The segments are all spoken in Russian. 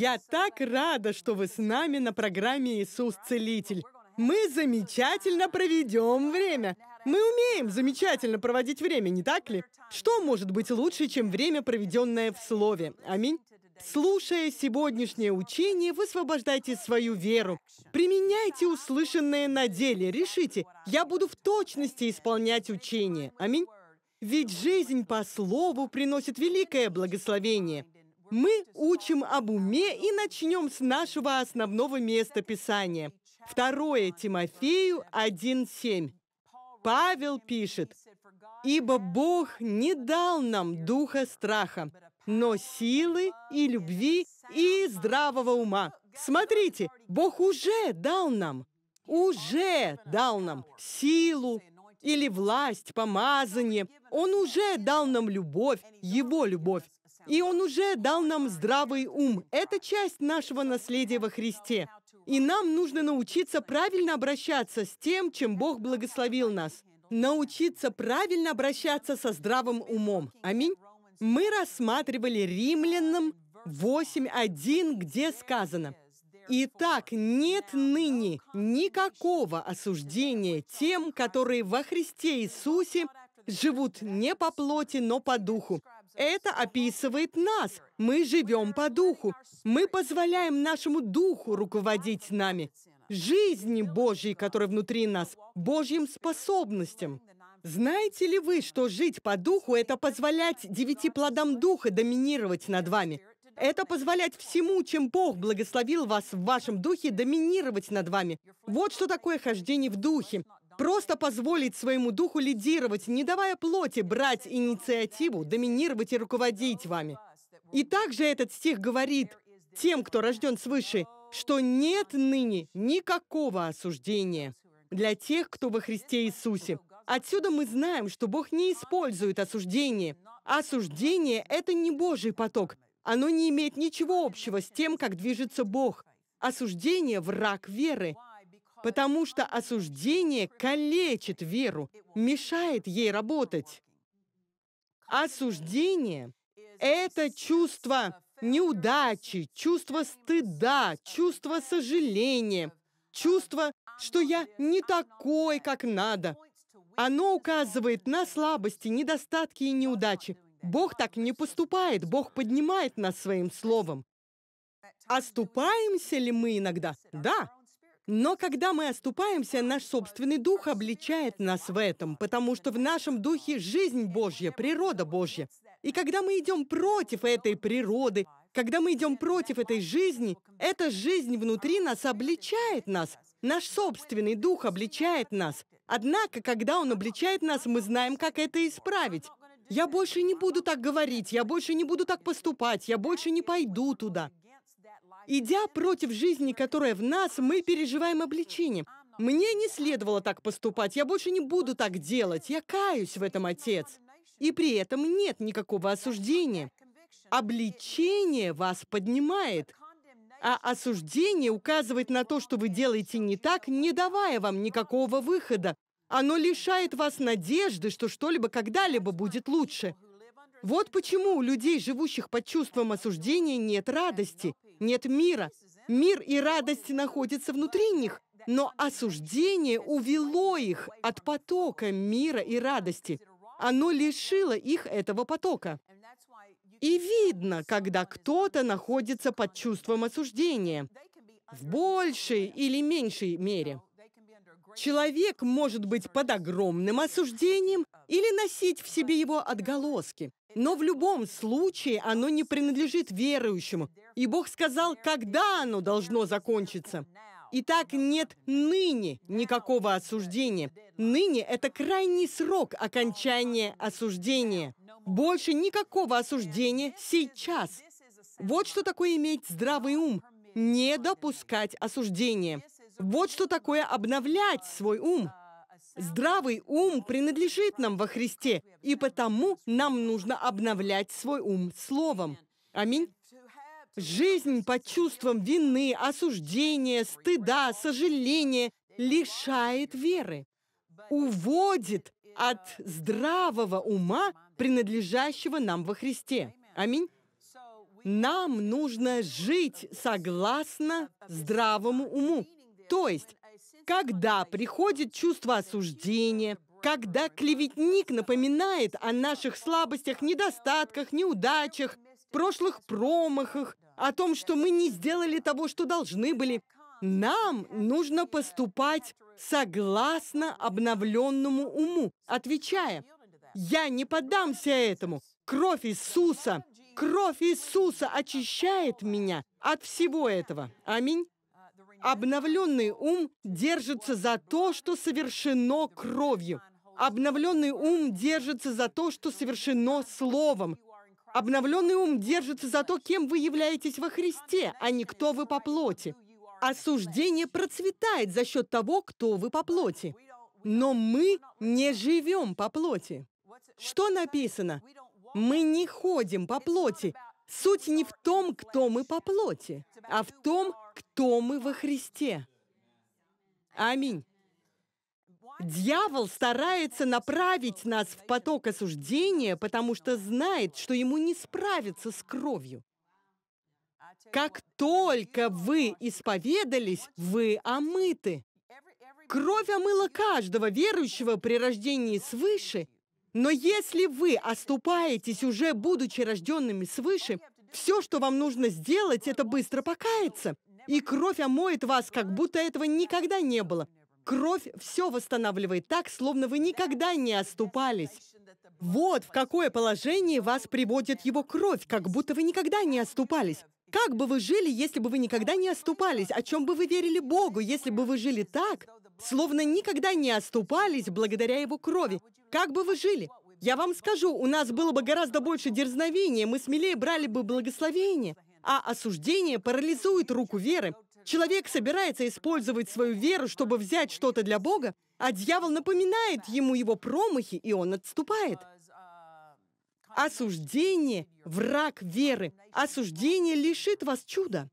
Я так рада, что вы с нами на программе «Иисус Целитель». Мы замечательно проведем время. Мы умеем замечательно проводить время, не так ли? Что может быть лучше, чем время, проведенное в Слове? Аминь. Слушая сегодняшнее учение, высвобождайте свою веру. Применяйте услышанное на деле. Решите, я буду в точности исполнять учение. Аминь. Ведь жизнь по Слову приносит великое благословение мы учим об уме и начнем с нашего основного места Писания. 2 Тимофею 1.7. Павел пишет, «Ибо Бог не дал нам духа страха, но силы и любви и здравого ума». Смотрите, Бог уже дал нам, уже дал нам силу или власть, помазание. Он уже дал нам любовь, Его любовь. И Он уже дал нам здравый ум. Это часть нашего наследия во Христе. И нам нужно научиться правильно обращаться с тем, чем Бог благословил нас. Научиться правильно обращаться со здравым умом. Аминь. Мы рассматривали римлянам 8.1, где сказано, Итак, нет ныне никакого осуждения тем, которые во Христе Иисусе живут не по плоти, но по духу. Это описывает нас. Мы живем по духу. Мы позволяем нашему духу руководить нами, жизни Божьей, которая внутри нас, Божьим способностям. Знаете ли вы, что жить по духу – это позволять девяти плодам духа доминировать над вами? Это позволять всему, чем Бог благословил вас в вашем духе, доминировать над вами. Вот что такое хождение в духе. Просто позволить своему духу лидировать, не давая плоти брать инициативу, доминировать и руководить вами. И также этот стих говорит тем, кто рожден свыше, что нет ныне никакого осуждения для тех, кто во Христе Иисусе. Отсюда мы знаем, что Бог не использует осуждение. Осуждение — это не Божий поток. Оно не имеет ничего общего с тем, как движется Бог. Осуждение — враг веры потому что осуждение калечит веру, мешает ей работать. Осуждение – это чувство неудачи, чувство стыда, чувство сожаления, чувство, что я не такой, как надо. Оно указывает на слабости, недостатки и неудачи. Бог так не поступает, Бог поднимает нас своим словом. Оступаемся ли мы иногда? Да, но когда мы оступаемся, наш собственный дух обличает нас в этом, потому что в нашем духе жизнь Божья, природа Божья. И когда мы идем против этой природы, когда мы идем против этой жизни, эта жизнь внутри нас обличает нас. Наш собственный дух обличает нас. Однако, когда он обличает нас, мы знаем, как это исправить. Я больше не буду так говорить, я больше не буду так поступать, я больше не пойду туда. Идя против жизни, которая в нас, мы переживаем обличение. Мне не следовало так поступать, я больше не буду так делать, я каюсь в этом, Отец. И при этом нет никакого осуждения. Обличение вас поднимает, а осуждение указывает на то, что вы делаете не так, не давая вам никакого выхода. Оно лишает вас надежды, что что-либо когда-либо будет лучше. Вот почему у людей, живущих под чувством осуждения, нет радости – нет мира. Мир и радость находятся внутри них, но осуждение увело их от потока мира и радости. Оно лишило их этого потока. И видно, когда кто-то находится под чувством осуждения, в большей или меньшей мере. Человек может быть под огромным осуждением или носить в себе его отголоски. Но в любом случае оно не принадлежит верующему, и Бог сказал, когда оно должно закончиться. Итак, нет ныне никакого осуждения. Ныне – это крайний срок окончания осуждения. Больше никакого осуждения сейчас. Вот что такое иметь здравый ум. Не допускать осуждения. Вот что такое обновлять свой ум. Здравый ум принадлежит нам во Христе, и потому нам нужно обновлять свой ум Словом. Аминь. Жизнь под чувством вины, осуждения, стыда, сожаления лишает веры, уводит от здравого ума, принадлежащего нам во Христе. Аминь. Нам нужно жить согласно здравому уму. То есть, когда приходит чувство осуждения, когда клеветник напоминает о наших слабостях, недостатках, неудачах, прошлых промахах, о том, что мы не сделали того, что должны были. Нам нужно поступать согласно обновленному уму, отвечая, «Я не поддамся этому! Кровь Иисуса! Кровь Иисуса очищает меня от всего этого!» Аминь. Обновленный ум держится за то, что совершено кровью. Обновленный ум держится за то, что совершено Словом. Обновленный ум держится за то, кем вы являетесь во Христе, а не кто вы по плоти. Осуждение процветает за счет того, кто вы по плоти. Но мы не живем по плоти. Что написано? Мы не ходим по плоти. Суть не в том, кто мы по плоти, а в том, кто мы во Христе. Аминь. Дьявол старается направить нас в поток осуждения, потому что знает, что ему не справиться с кровью. Как только вы исповедались, вы омыты. Кровь омыла каждого верующего при рождении свыше, но если вы оступаетесь, уже будучи рожденными свыше, все, что вам нужно сделать, это быстро покаяться. И кровь омоет вас, как будто этого никогда не было. Кровь все восстанавливает так, словно вы никогда не оступались. Вот в какое положение вас приводит его кровь, как будто вы никогда не оступались. Как бы вы жили, если бы вы никогда не оступались? О чем бы вы верили Богу, если бы вы жили так, словно никогда не оступались благодаря его крови? Как бы вы жили? Я вам скажу, у нас было бы гораздо больше дерзновения, мы смелее брали бы благословение, а осуждение парализует руку веры. Человек собирается использовать свою веру, чтобы взять что-то для Бога, а дьявол напоминает ему его промахи, и он отступает. Осуждение – враг веры. Осуждение лишит вас чуда.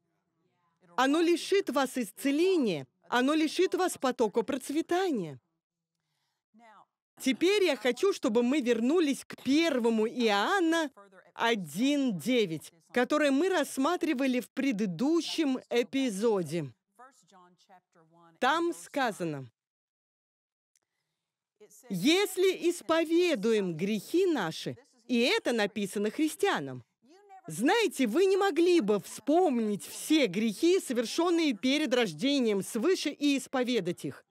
Оно лишит вас исцеления. Оно лишит вас потока процветания. Теперь я хочу, чтобы мы вернулись к первому Иоанна 1.9 который мы рассматривали в предыдущем эпизоде. Там сказано, «Если исповедуем грехи наши, и это написано христианам, знаете, вы не могли бы вспомнить все грехи, совершенные перед рождением свыше, и исповедать их.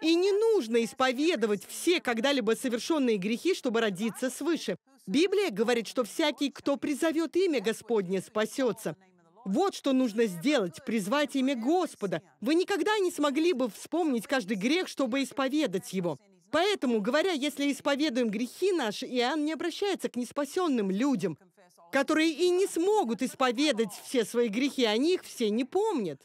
И не нужно исповедовать все когда-либо совершенные грехи, чтобы родиться свыше. Библия говорит, что всякий, кто призовет имя Господне, спасется. Вот что нужно сделать, призвать имя Господа. Вы никогда не смогли бы вспомнить каждый грех, чтобы исповедать его. Поэтому, говоря, если исповедуем грехи наши, Иоанн не обращается к неспасенным людям, которые и не смогут исповедать все свои грехи, они их все не помнят.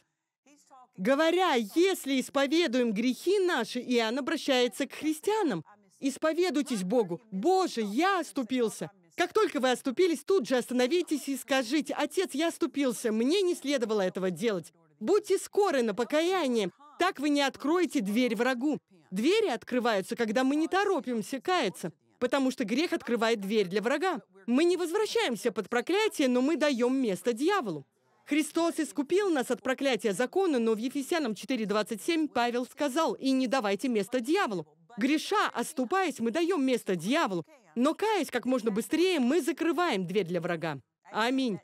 Говоря, если исповедуем грехи наши, Иоанн обращается к христианам, Исповедуйтесь Богу. Боже, я оступился. Как только вы оступились, тут же остановитесь и скажите, «Отец, я оступился, мне не следовало этого делать». Будьте скоры на покаяние. Так вы не откроете дверь врагу. Двери открываются, когда мы не торопимся каяться, потому что грех открывает дверь для врага. Мы не возвращаемся под проклятие, но мы даем место дьяволу. Христос искупил нас от проклятия закона, но в Ефесянам 4.27 Павел сказал, «И не давайте место дьяволу». Греша, оступаясь, мы даем место дьяволу, но каясь как можно быстрее, мы закрываем дверь для врага. Аминь.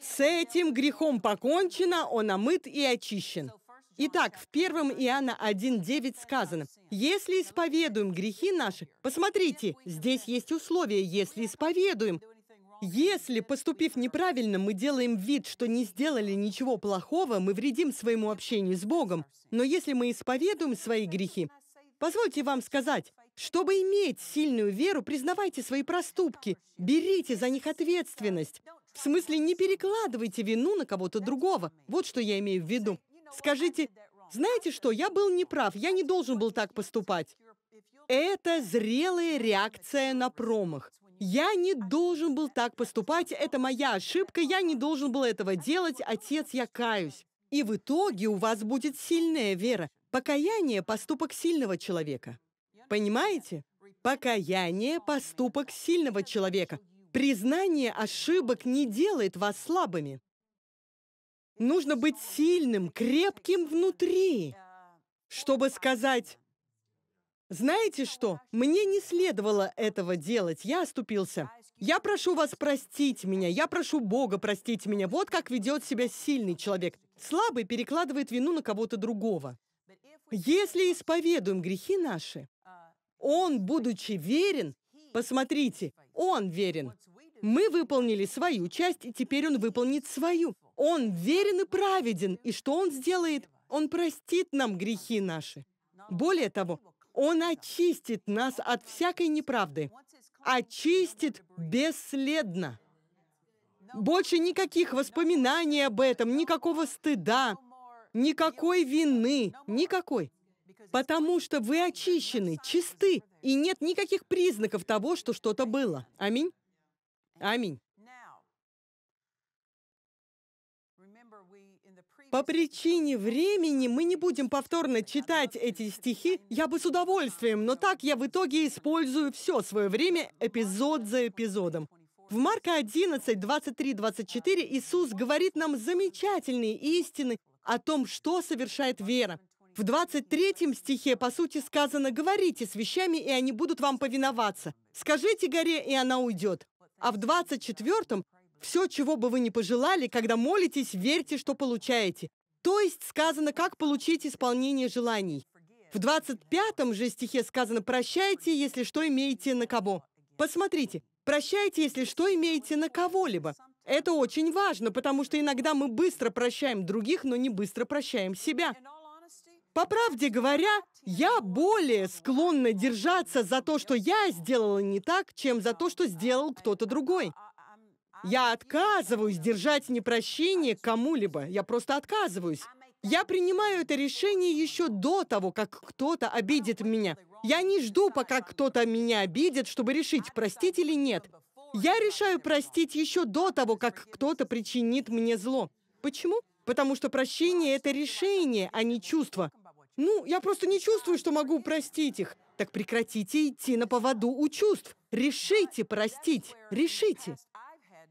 С этим грехом покончено, он омыт и очищен. Итак, в 1 Иоанна 1.9 сказано, «Если исповедуем грехи наши...» Посмотрите, здесь есть условие «если исповедуем». Если, поступив неправильно, мы делаем вид, что не сделали ничего плохого, мы вредим своему общению с Богом. Но если мы исповедуем свои грехи, позвольте вам сказать, чтобы иметь сильную веру, признавайте свои проступки, берите за них ответственность. В смысле, не перекладывайте вину на кого-то другого. Вот что я имею в виду. Скажите, знаете что, я был неправ, я не должен был так поступать. Это зрелая реакция на промах. Я не должен был так поступать, это моя ошибка, я не должен был этого делать, отец, я каюсь. И в итоге у вас будет сильная вера. Покаяние – поступок сильного человека. Понимаете? Покаяние – поступок сильного человека. Признание ошибок не делает вас слабыми. Нужно быть сильным, крепким внутри, чтобы сказать знаете что? Мне не следовало этого делать. Я оступился. Я прошу вас простить меня. Я прошу Бога простить меня. Вот как ведет себя сильный человек. Слабый перекладывает вину на кого-то другого. Если исповедуем грехи наши, Он, будучи верен, посмотрите, Он верен. Мы выполнили свою часть, и теперь Он выполнит свою. Он верен и праведен, и что Он сделает? Он простит нам грехи наши. Более того, он очистит нас от всякой неправды. Очистит бесследно. Больше никаких воспоминаний об этом, никакого стыда, никакой вины, никакой. Потому что вы очищены, чисты, и нет никаких признаков того, что что-то было. Аминь. Аминь. По причине времени мы не будем повторно читать эти стихи. Я бы с удовольствием, но так я в итоге использую все свое время эпизод за эпизодом. В Марка 11, 23, 24 Иисус говорит нам замечательные истины о том, что совершает вера. В 23 стихе, по сути, сказано «Говорите с вещами, и они будут вам повиноваться. Скажите горе, и она уйдет». А в 24 все, чего бы вы ни пожелали, когда молитесь, верьте, что получаете. То есть сказано, как получить исполнение желаний. В 25-м же стихе сказано «прощайте, если что имеете на кого». Посмотрите, «прощайте, если что имеете на кого-либо». Это очень важно, потому что иногда мы быстро прощаем других, но не быстро прощаем себя. По правде говоря, я более склонна держаться за то, что я сделала не так, чем за то, что сделал кто-то другой. Я отказываюсь держать непрощение кому-либо. Я просто отказываюсь. Я принимаю это решение еще до того, как кто-то обидит меня. Я не жду, пока кто-то меня обидит, чтобы решить, простить или нет. Я решаю простить еще до того, как кто-то причинит мне зло. Почему? Потому что прощение — это решение, а не чувство. Ну, я просто не чувствую, что могу простить их. Так прекратите идти на поводу у чувств. Решите простить. Решите.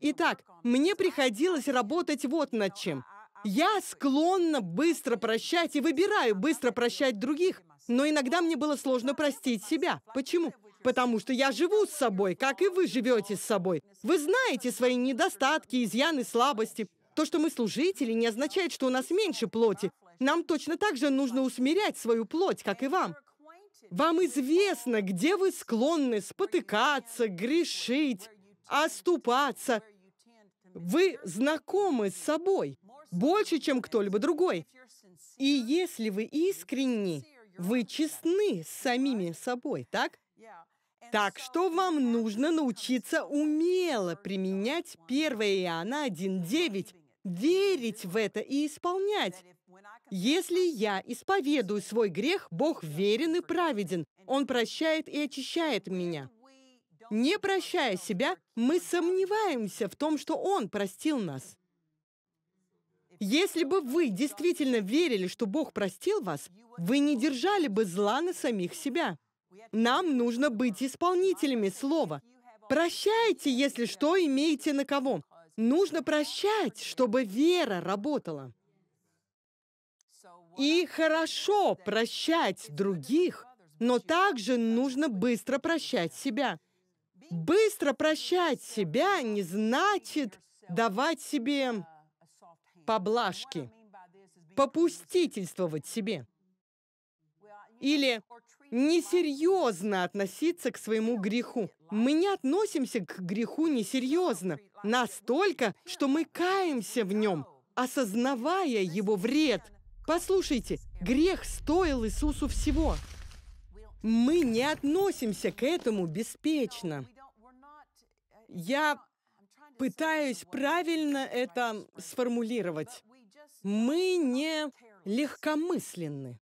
Итак, мне приходилось работать вот над чем. Я склонна быстро прощать и выбираю быстро прощать других, но иногда мне было сложно простить себя. Почему? Потому что я живу с собой, как и вы живете с собой. Вы знаете свои недостатки, изъяны, слабости. То, что мы служители, не означает, что у нас меньше плоти. Нам точно так же нужно усмирять свою плоть, как и вам. Вам известно, где вы склонны спотыкаться, грешить, оступаться, вы знакомы с собой больше, чем кто-либо другой. И если вы искренни, вы честны с самими собой, так? Так что вам нужно научиться умело применять 1 Иоанна 1.9, верить в это и исполнять. Если я исповедую свой грех, Бог верен и праведен. Он прощает и очищает меня. Не прощая себя, мы сомневаемся в том, что Он простил нас. Если бы вы действительно верили, что Бог простил вас, вы не держали бы зла на самих себя. Нам нужно быть исполнителями слова. Прощайте, если что, имеете на кого. Нужно прощать, чтобы вера работала. И хорошо прощать других, но также нужно быстро прощать себя. Быстро прощать себя не значит давать себе поблажки, попустительствовать себе или несерьезно относиться к своему греху. Мы не относимся к греху несерьезно, настолько, что мы каемся в нем, осознавая его вред. Послушайте, грех стоил Иисусу всего. Мы не относимся к этому беспечно. Я пытаюсь правильно это сформулировать. Мы не легкомысленны.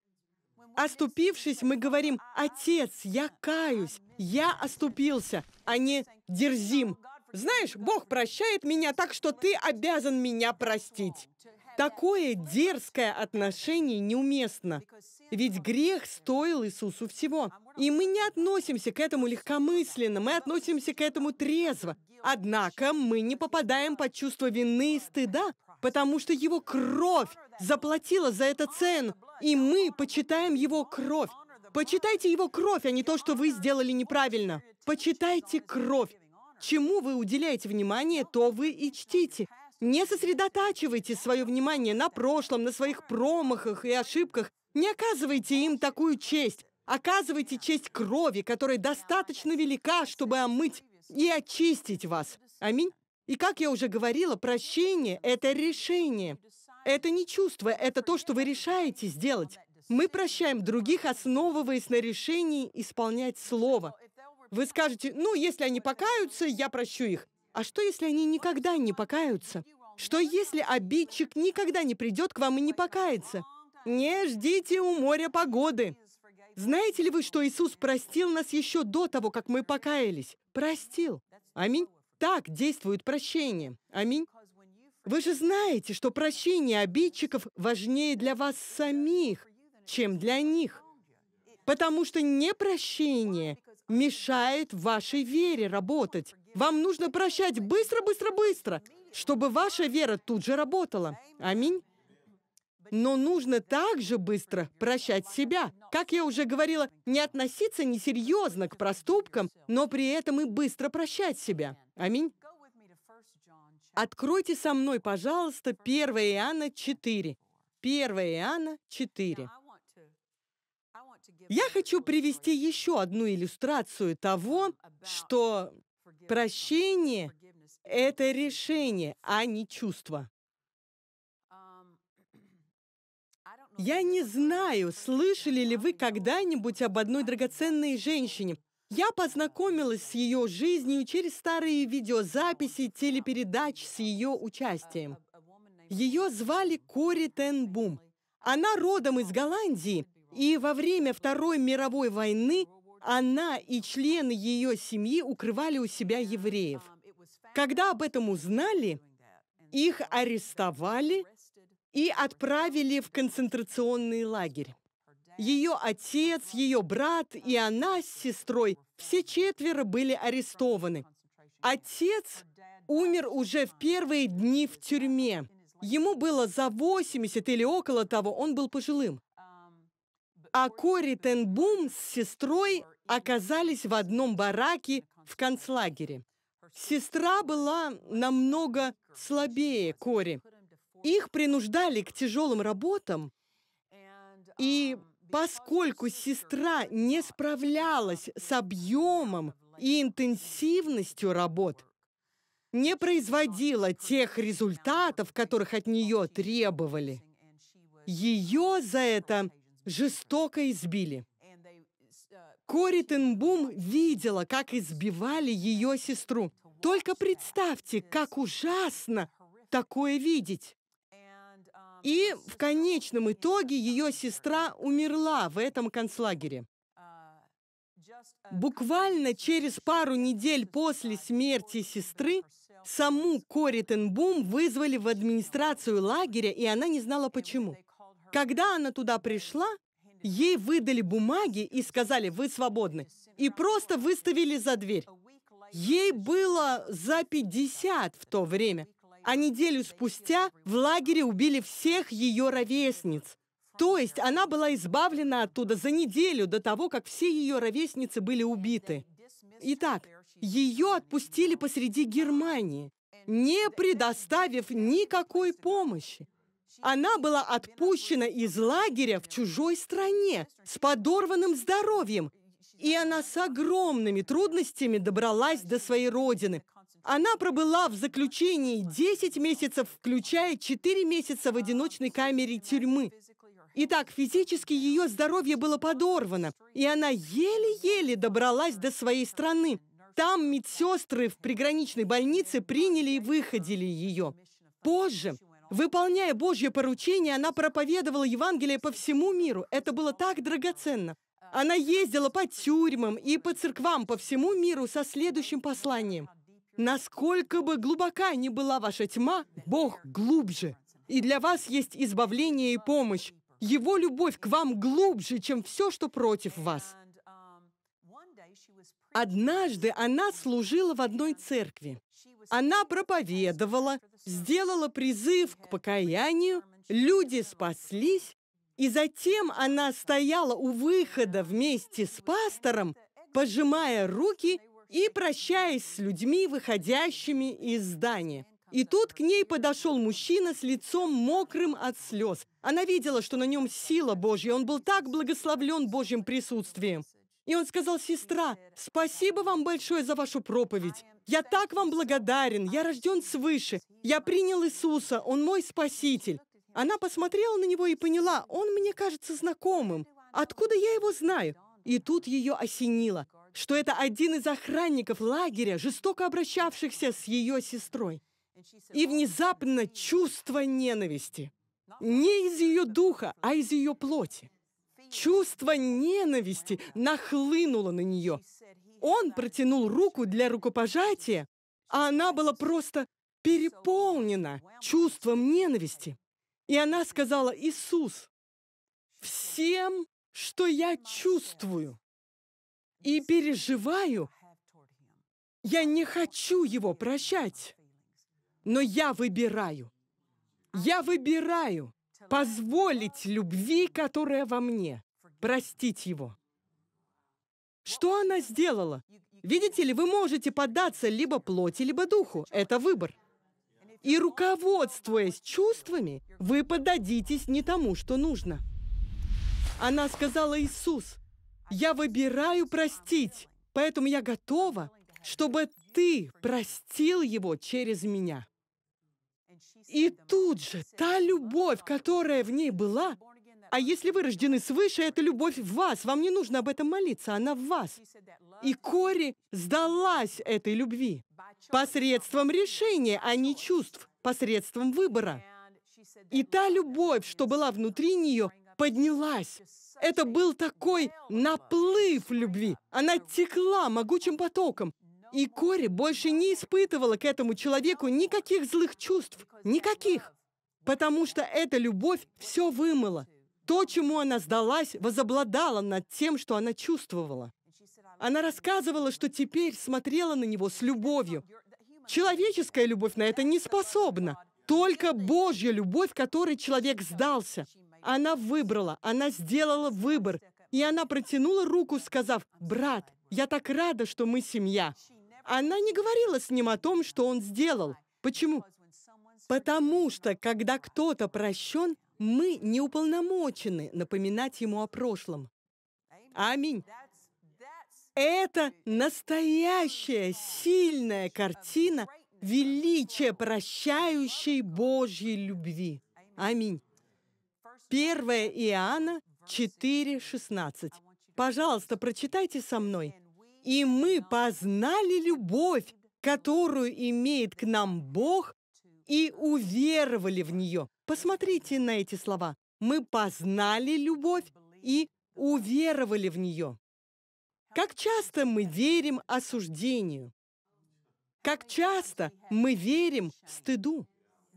Оступившись, мы говорим, «Отец, я каюсь, я оступился», а не «дерзим». Знаешь, Бог прощает меня, так что ты обязан меня простить. Такое дерзкое отношение неуместно, ведь грех стоил Иисусу всего. И мы не относимся к этому легкомысленно, мы относимся к этому трезво. Однако мы не попадаем под чувство вины и стыда, потому что Его кровь заплатила за это цену, и мы почитаем Его кровь. Почитайте Его кровь, а не то, что вы сделали неправильно. Почитайте кровь. Чему вы уделяете внимание, то вы и чтите. Не сосредотачивайте свое внимание на прошлом, на своих промахах и ошибках, не оказывайте им такую честь. Оказывайте честь крови, которая достаточно велика, чтобы омыть и очистить вас. Аминь. И как я уже говорила, прощение – это решение. Это не чувство, это то, что вы решаете сделать. Мы прощаем других, основываясь на решении исполнять слово. Вы скажете, ну, если они покаются, я прощу их. А что, если они никогда не покаются? Что, если обидчик никогда не придет к вам и не покается? Не ждите у моря погоды. Знаете ли вы, что Иисус простил нас еще до того, как мы покаялись? Простил. Аминь. Так действует прощение. Аминь. Вы же знаете, что прощение обидчиков важнее для вас самих, чем для них. Потому что непрощение мешает вашей вере работать. Вам нужно прощать быстро, быстро, быстро, чтобы ваша вера тут же работала. Аминь. Но нужно также быстро прощать себя. Как я уже говорила, не относиться несерьезно к проступкам, но при этом и быстро прощать себя. Аминь. Откройте со мной, пожалуйста, 1 Иоанна 4. 1 Иоанна 4. Я хочу привести еще одну иллюстрацию того, что прощение – это решение, а не чувство. Я не знаю, слышали ли вы когда-нибудь об одной драгоценной женщине. Я познакомилась с ее жизнью через старые видеозаписи телепередач с ее участием. Ее звали Кори Тен Бум. Она родом из Голландии, и во время Второй мировой войны она и члены ее семьи укрывали у себя евреев. Когда об этом узнали, их арестовали – и отправили в концентрационный лагерь. Ее отец, ее брат и она с сестрой, все четверо были арестованы. Отец умер уже в первые дни в тюрьме. Ему было за 80 или около того, он был пожилым. А Кори Тенбум с сестрой оказались в одном бараке в концлагере. Сестра была намного слабее Кори. Их принуждали к тяжелым работам, и um, поскольку сестра не справлялась um, с объемом и интенсивностью работ, не производила тех результатов, которых от нее требовали. Ее за uh, это жестоко избили. Uh, Кори Тенбум видела, как избивали ее сестру. Только представьте, как ужасно такое видеть. И в конечном итоге ее сестра умерла в этом концлагере. Буквально через пару недель после смерти сестры саму Кори Тенбум вызвали в администрацию лагеря, и она не знала почему. Когда она туда пришла, ей выдали бумаги и сказали «Вы свободны», и просто выставили за дверь. Ей было за 50 в то время а неделю спустя в лагере убили всех ее ровесниц. То есть она была избавлена оттуда за неделю до того, как все ее ровесницы были убиты. Итак, ее отпустили посреди Германии, не предоставив никакой помощи. Она была отпущена из лагеря в чужой стране с подорванным здоровьем, и она с огромными трудностями добралась до своей родины, она пробыла в заключении 10 месяцев, включая 4 месяца в одиночной камере тюрьмы. Итак, физически ее здоровье было подорвано, и она еле-еле добралась до своей страны. Там медсестры в приграничной больнице приняли и выходили ее. Позже, выполняя Божье поручение, она проповедовала Евангелие по всему миру. Это было так драгоценно. Она ездила по тюрьмам и по церквам по всему миру со следующим посланием – Насколько бы глубока ни была ваша тьма, Бог глубже. И для вас есть избавление и помощь. Его любовь к вам глубже, чем все, что против вас. Однажды она служила в одной церкви. Она проповедовала, сделала призыв к покаянию, люди спаслись, и затем она стояла у выхода вместе с пастором, пожимая руки и прощаясь с людьми, выходящими из здания. И тут к ней подошел мужчина с лицом мокрым от слез. Она видела, что на нем сила Божья, он был так благословлен Божьим присутствием. И он сказал, «Сестра, спасибо вам большое за вашу проповедь. Я так вам благодарен, я рожден свыше. Я принял Иисуса, Он мой Спаситель». Она посмотрела на него и поняла, «Он мне кажется знакомым. Откуда я его знаю?» И тут ее осенило что это один из охранников лагеря, жестоко обращавшихся с ее сестрой. И внезапно чувство ненависти. Не из ее духа, а из ее плоти. Чувство ненависти нахлынуло на нее. Он протянул руку для рукопожатия, а она была просто переполнена чувством ненависти. И она сказала, «Иисус, всем, что я чувствую, и переживаю. Я не хочу его прощать, но я выбираю. Я выбираю позволить любви, которая во мне, простить его. Что она сделала? Видите ли, вы можете поддаться либо плоти, либо духу. Это выбор. И руководствуясь чувствами, вы подадитесь не тому, что нужно. Она сказала Иисус – я выбираю простить, поэтому я готова, чтобы ты простил его через меня. И тут же та любовь, которая в ней была, а если вы рождены свыше, это любовь в вас. Вам не нужно об этом молиться, она в вас. И Кори сдалась этой любви посредством решения, а не чувств, посредством выбора. И та любовь, что была внутри нее, поднялась это был такой наплыв любви. Она текла могучим потоком. И Кори больше не испытывала к этому человеку никаких злых чувств. Никаких. Потому что эта любовь все вымыла. То, чему она сдалась, возобладала над тем, что она чувствовала. Она рассказывала, что теперь смотрела на него с любовью. Человеческая любовь на это не способна. Только Божья любовь, которой человек сдался. Она выбрала, она сделала выбор. И она протянула руку, сказав, «Брат, я так рада, что мы семья». Она не говорила с ним о том, что он сделал. Почему? Потому что, когда кто-то прощен, мы не уполномочены напоминать ему о прошлом. Аминь. Это настоящая сильная картина величия прощающей Божьей любви. Аминь. 1 Иоанна 4,16. Пожалуйста, прочитайте со мной. «И мы познали любовь, которую имеет к нам Бог, и уверовали в нее». Посмотрите на эти слова. «Мы познали любовь и уверовали в нее». Как часто мы верим осуждению? Как часто мы верим стыду,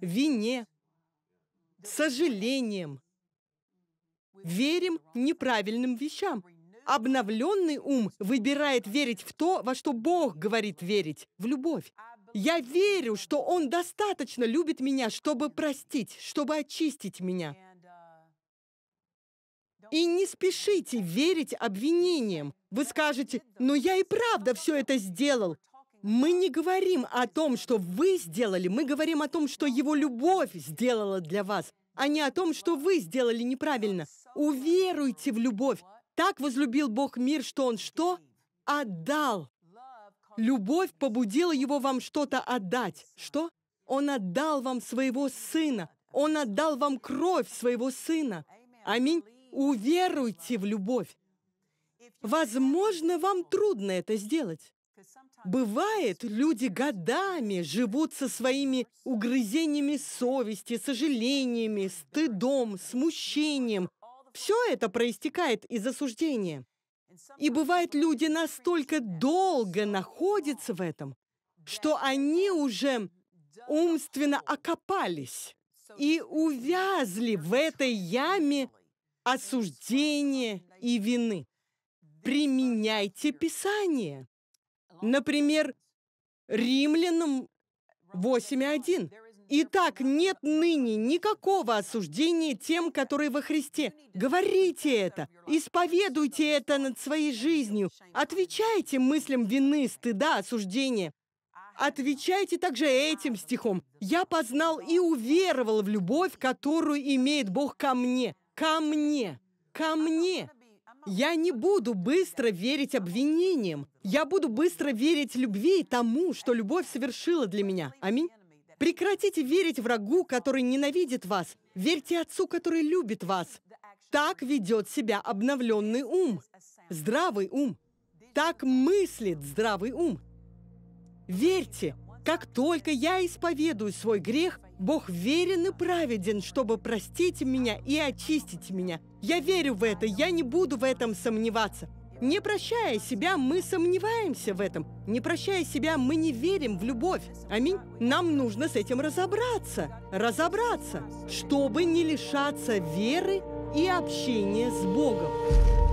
вине, сожалением, верим неправильным вещам. Обновленный ум выбирает верить в то, во что Бог говорит верить, в любовь. Я верю, что Он достаточно любит меня, чтобы простить, чтобы очистить меня. И не спешите верить обвинениям. Вы скажете, но я и правда все это сделал. Мы не говорим о том, что вы сделали, мы говорим о том, что Его любовь сделала для вас а не о том, что вы сделали неправильно. Уверуйте в любовь. Так возлюбил Бог мир, что Он что? Отдал. Любовь побудила Его вам что-то отдать. Что? Он отдал вам своего Сына. Он отдал вам кровь своего Сына. Аминь. Уверуйте в любовь. Возможно, вам трудно это сделать. Бывает, люди годами живут со своими угрызениями совести, сожалениями, стыдом, смущением. Все это проистекает из осуждения. И бывает, люди настолько долго находятся в этом, что они уже умственно окопались и увязли в этой яме осуждения и вины. Применяйте Писание. Например, римлянам 8.1. Итак, нет ныне никакого осуждения тем, которые во Христе. Говорите это, исповедуйте это над своей жизнью, отвечайте мыслям вины, стыда, осуждения. Отвечайте также этим стихом. «Я познал и уверовал в любовь, которую имеет Бог ко мне». Ко мне. Ко мне. Я не буду быстро верить обвинениям. Я буду быстро верить любви и тому, что любовь совершила для меня. Аминь. Прекратите верить врагу, который ненавидит вас. Верьте Отцу, который любит вас. Так ведет себя обновленный ум, здравый ум. Так мыслит здравый ум. Верьте, как только я исповедую свой грех, Бог верен и праведен, чтобы простить меня и очистить меня. Я верю в это, я не буду в этом сомневаться. Не прощая себя, мы сомневаемся в этом. Не прощая себя, мы не верим в любовь. Аминь. Нам нужно с этим разобраться. Разобраться, чтобы не лишаться веры и общения с Богом.